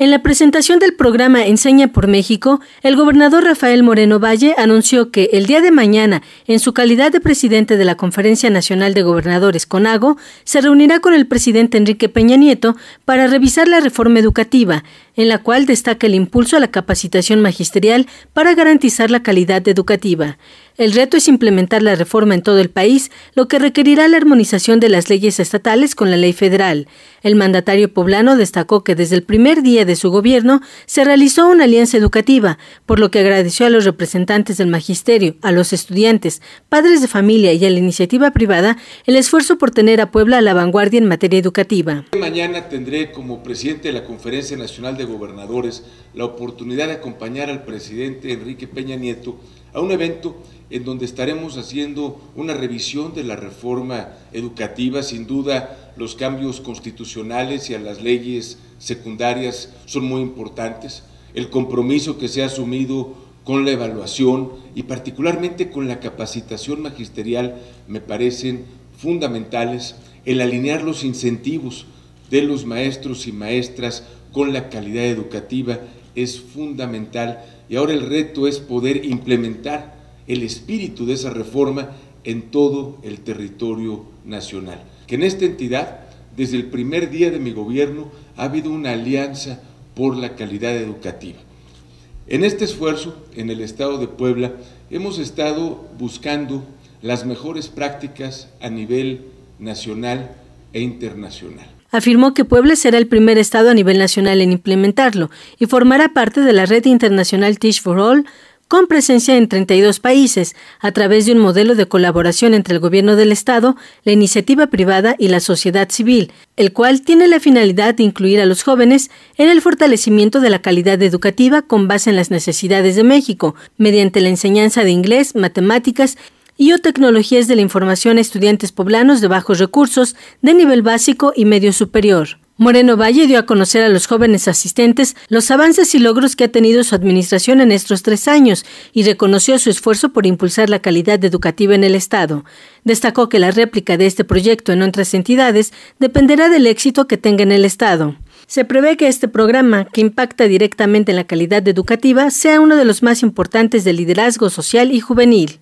En la presentación del programa Enseña por México, el gobernador Rafael Moreno Valle anunció que el día de mañana, en su calidad de presidente de la Conferencia Nacional de Gobernadores CONAGO, se reunirá con el presidente Enrique Peña Nieto para revisar la reforma educativa, en la cual destaca el impulso a la capacitación magisterial para garantizar la calidad educativa. El reto es implementar la reforma en todo el país, lo que requerirá la armonización de las leyes estatales con la ley federal. El mandatario poblano destacó que desde el primer día de su gobierno, se realizó una alianza educativa, por lo que agradeció a los representantes del magisterio, a los estudiantes, padres de familia y a la iniciativa privada el esfuerzo por tener a Puebla a la vanguardia en materia educativa. Mañana tendré como presidente de la Conferencia Nacional de Gobernadores la oportunidad de acompañar al presidente Enrique Peña Nieto a un evento en donde estaremos haciendo una revisión de la reforma educativa. Sin duda, los cambios constitucionales y a las leyes secundarias son muy importantes. El compromiso que se ha asumido con la evaluación y particularmente con la capacitación magisterial me parecen fundamentales. El alinear los incentivos de los maestros y maestras con la calidad educativa es fundamental y ahora el reto es poder implementar el espíritu de esa reforma en todo el territorio nacional. Que en esta entidad, desde el primer día de mi gobierno, ha habido una alianza por la calidad educativa. En este esfuerzo, en el estado de Puebla, hemos estado buscando las mejores prácticas a nivel nacional e internacional afirmó que Puebla será el primer estado a nivel nacional en implementarlo y formará parte de la red internacional Teach for All con presencia en 32 países, a través de un modelo de colaboración entre el Gobierno del Estado, la iniciativa privada y la sociedad civil, el cual tiene la finalidad de incluir a los jóvenes en el fortalecimiento de la calidad educativa con base en las necesidades de México, mediante la enseñanza de inglés, matemáticas y o tecnologías de la información a estudiantes poblanos de bajos recursos de nivel básico y medio superior. Moreno Valle dio a conocer a los jóvenes asistentes los avances y logros que ha tenido su administración en estos tres años y reconoció su esfuerzo por impulsar la calidad educativa en el Estado. Destacó que la réplica de este proyecto en otras entidades dependerá del éxito que tenga en el Estado. Se prevé que este programa, que impacta directamente en la calidad educativa, sea uno de los más importantes del liderazgo social y juvenil.